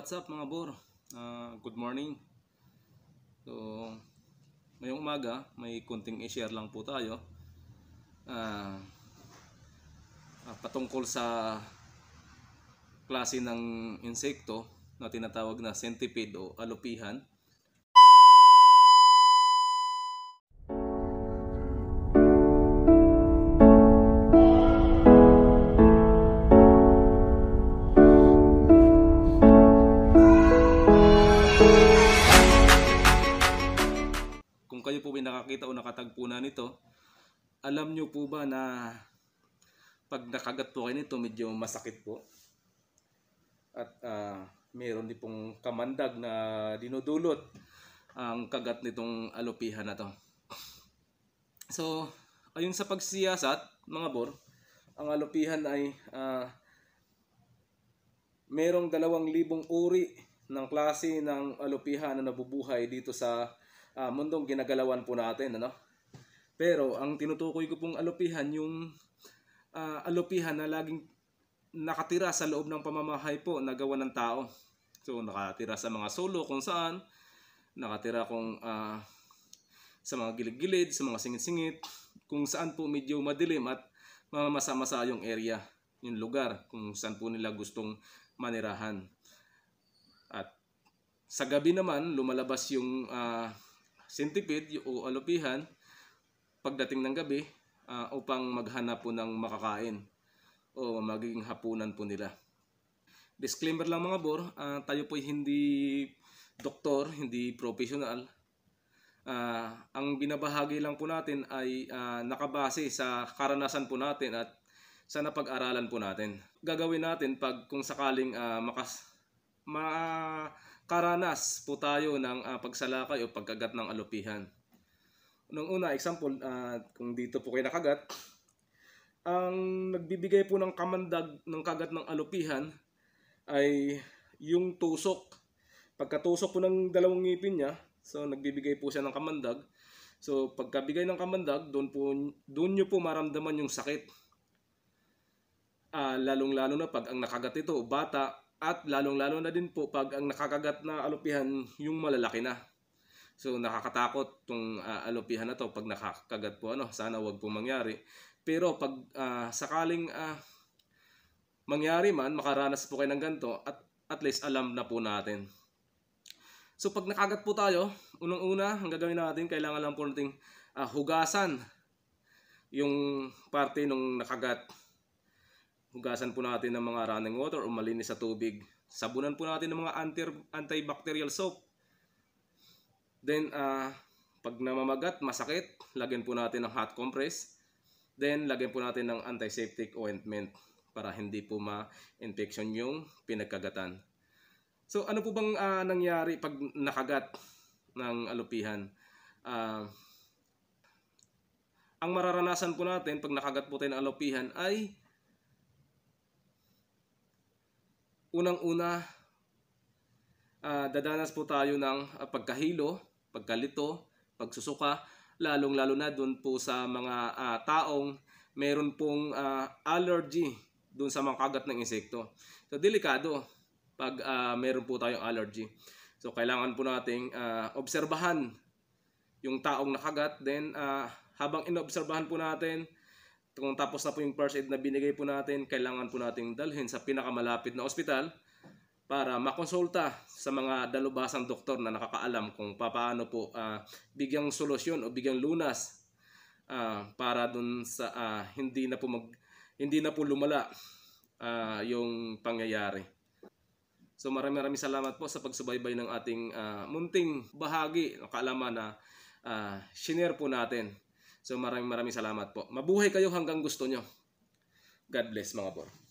what's up mga bor? Uh, good morning. So, ngayong umaga, may kunting i-share lang po tayo. Uh, uh, patungkol sa klase ng insekto na tinatawag na centipede o alupihan. Kung kayo po may nakakita o nakatagpo na nito, alam nyo po ba na pag nakagat po kayo nito, medyo masakit po. At uh, meron din pong kamandag na dinudulot ang kagat nitong alupihan na to. So, ayun sa pagsiyasat, mga bor, ang alupihan ay uh, merong dalawang libong uri ng klase ng alupihan na nabubuhay dito sa uh, mundong ginagalawan po natin. Ano? Pero ang tinutukoy ko pong alupihan, yung uh, alupihan na laging nakatira sa loob ng pamamahay po na gawa ng tao. So nakatira sa mga solo kung saan, nakatira kung uh, sa mga gilid-gilid, sa mga singit-singit, kung saan po medyo madilim at mamamasa-masa yung area, yung lugar kung saan po nila gustong manirahan. At sa gabi naman, lumalabas yung uh, centipede o alupihan pagdating ng gabi uh, upang maghanap po ng makakain o magiging hapunan po nila. Disclaimer lang mga bor, uh, tayo po hindi doktor, hindi professional. Uh, ah, ang binabahagi lang po natin ay uh, nakabase sa karanasan po natin at sa napag-aralan po natin. Gagawin natin pag kung sakaling uh, makas ma karanas po tayo ng uh, pagsalakay o pagkagat ng alupihan. Unang una, example, uh, kung dito po kayo nakagat, ang nagbibigay po ng kamandag ng kagat ng alupihan ay yung tusok. Pagkatusok po ng dalawang ngipin niya, so nagbibigay po siya ng kamandag. So pagkabigay ng kamandag, doon po doon niyo po maramdaman yung sakit. Uh, lalong-lalo na pag ang nakagat ito bata at lalong-lalo na din po pag ang nakakagat na alupihan yung malalaki na. So nakakatakot tong uh, alupihan na to pag nakakagat po ano, sana wag po mangyari. Pero pag uh, sakaling uh, mangyari man, makaranas po kayo ng ganito at at least alam na po natin. So pag nakagat po tayo, unang-una ang gagawin natin kailangan lang po nating uh, hugasan yung parte nung nakagat Hugasan po natin ng mga running water o malinis sa tubig. Sabunan po natin ng mga anti antibacterial soap. Then, uh, pag namamagat, masakit, lagyan po natin ng hot compress. Then, lagyan po natin ng antiseptic ointment para hindi po ma-infection yung pinagkagatan. So, ano po bang uh, nangyari pag nakagat ng alupihan? Uh, ang mararanasan po natin pag nakagat po tayo ng alupihan ay unang-una, uh, dadanas po tayo ng ah, pagkahilo, pagkalito, pagsusuka, lalong-lalo na doon po sa mga uh, taong meron pong uh, allergy doon sa mga kagat ng insekto. So, delikado pag uh, meron po tayong allergy. So, kailangan po nating uh, obserbahan yung taong nakagat. Then, uh, habang inobserbahan po natin, kung tapos na po yung first aid na binigay po natin, kailangan po nating dalhin sa pinakamalapit na ospital para makonsulta sa mga dalubasang doktor na nakakaalam kung paano po uh, bigyang solusyon o bigyang lunas uh, para dun sa uh, hindi na po mag hindi na po lumala uh, yung pangyayari. So maraming maraming salamat po sa pagsubaybay ng ating uh, munting bahagi ng kaalaman na uh, shinare po natin. So maraming maraming salamat po. Mabuhay kayo hanggang gusto nyo. God bless mga bor.